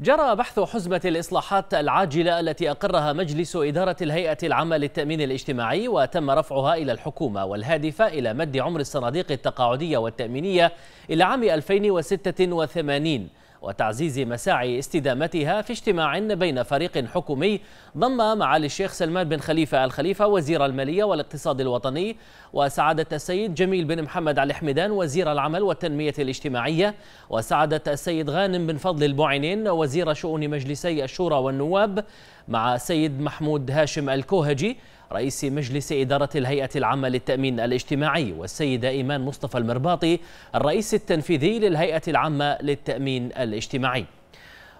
جرى بحث حزمة الإصلاحات العاجلة التي أقرها مجلس إدارة الهيئة العامة للتأمين الاجتماعي وتم رفعها إلى الحكومة والهادفة إلى مد عمر الصناديق التقاعدية والتأمينية إلى عام 2086 وتعزيز مساعي استدامتها في اجتماع بين فريق حكومي ضم معالي الشيخ سلمان بن خليفة الخليفة وزير المالية والاقتصاد الوطني وسعادة السيد جميل بن محمد علي حمدان وزير العمل والتنمية الاجتماعية وسعادة السيد غانم بن فضل البوعينين وزير شؤون مجلسي الشورى والنواب مع سيد محمود هاشم الكوهجي رئيس مجلس إدارة الهيئة العامة للتأمين الاجتماعي والسيدة إيمان مصطفى المرباطي الرئيس التنفيذي للهيئة العامة للتأمين الاجتماعي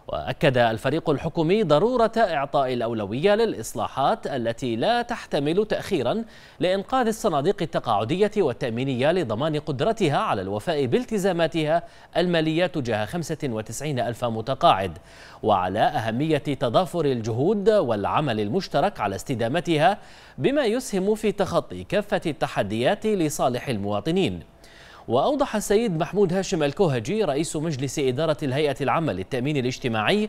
وأكد الفريق الحكومي ضرورة إعطاء الأولوية للإصلاحات التي لا تحتمل تأخيرا لإنقاذ الصناديق التقاعدية والتأمينية لضمان قدرتها على الوفاء بالتزاماتها المالية تجاه 95 ألف متقاعد وعلى أهمية تضافر الجهود والعمل المشترك على استدامتها بما يسهم في تخطي كافة التحديات لصالح المواطنين وأوضح السيد محمود هاشم الكوهجي رئيس مجلس إدارة الهيئة العامة للتأمين الاجتماعي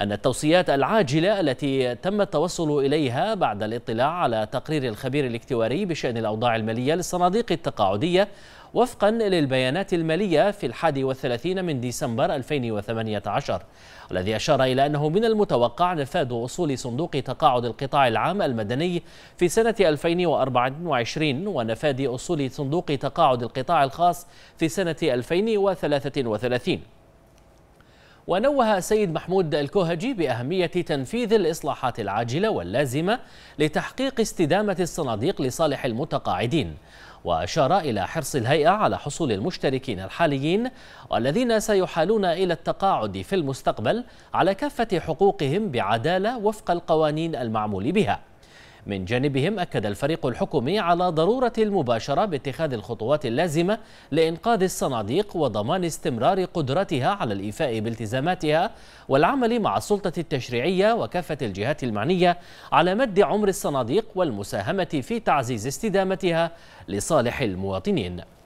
أن التوصيات العاجلة التي تم التوصل إليها بعد الاطلاع على تقرير الخبير الاكتواري بشأن الأوضاع المالية للصناديق التقاعدية وفقا للبيانات المالية في الحادي والثلاثين من ديسمبر 2018 الذي أشار إلى أنه من المتوقع نفاذ أصول صندوق تقاعد القطاع العام المدني في سنة 2024 ونفاذ أصول صندوق تقاعد القطاع الخاص في سنة 2033 ونوه سيد محمود الكوهجي بأهمية تنفيذ الإصلاحات العاجلة واللازمة لتحقيق استدامة الصناديق لصالح المتقاعدين وأشار إلى حرص الهيئة على حصول المشتركين الحاليين والذين سيحالون إلى التقاعد في المستقبل على كافة حقوقهم بعدالة وفق القوانين المعمول بها من جانبهم أكد الفريق الحكومي على ضرورة المباشرة باتخاذ الخطوات اللازمة لإنقاذ الصناديق وضمان استمرار قدرتها على الإيفاء بالتزاماتها والعمل مع السلطة التشريعية وكافة الجهات المعنية على مد عمر الصناديق والمساهمة في تعزيز استدامتها لصالح المواطنين